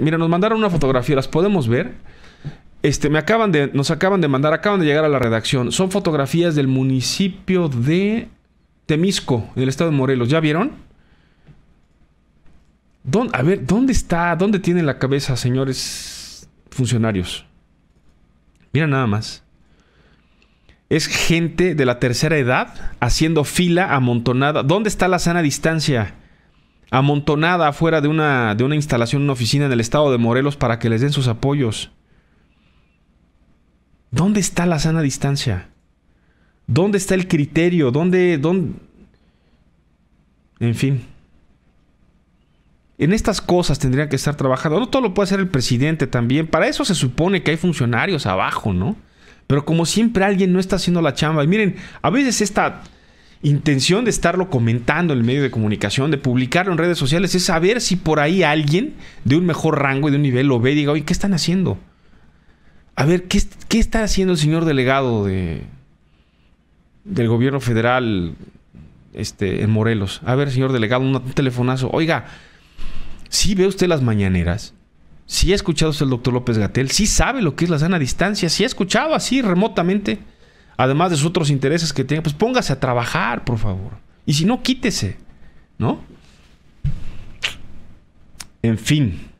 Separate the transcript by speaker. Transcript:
Speaker 1: Mira, nos mandaron una fotografía, las podemos ver. Este, me acaban de, nos acaban de mandar, acaban de llegar a la redacción. Son fotografías del municipio de Temisco, en el estado de Morelos. ¿Ya vieron? a ver, ¿dónde está? ¿Dónde tiene la cabeza, señores funcionarios? Mira nada más. Es gente de la tercera edad haciendo fila amontonada. ¿Dónde está la sana distancia? amontonada afuera de una, de una instalación, una oficina en el estado de Morelos para que les den sus apoyos. ¿Dónde está la sana distancia? ¿Dónde está el criterio? ¿Dónde, dónde? En fin. En estas cosas tendrían que estar trabajando. No todo lo puede hacer el presidente también. Para eso se supone que hay funcionarios abajo, ¿no? Pero como siempre alguien no está haciendo la chamba. Y miren, a veces esta intención de estarlo comentando en el medio de comunicación, de publicarlo en redes sociales, es saber si por ahí alguien de un mejor rango y de un nivel lo ve y diga, oye, ¿qué están haciendo? A ver, ¿qué, qué está haciendo el señor delegado de, del gobierno federal este, en Morelos? A ver, señor delegado, un, telefonazo. Oiga, si ¿sí ve usted las mañaneras, si ¿Sí ha escuchado usted el doctor López Gatel, si ¿Sí sabe lo que es la sana distancia, si ha escuchado así remotamente además de sus otros intereses que tenga, pues póngase a trabajar, por favor. Y si no, quítese, ¿no? En fin.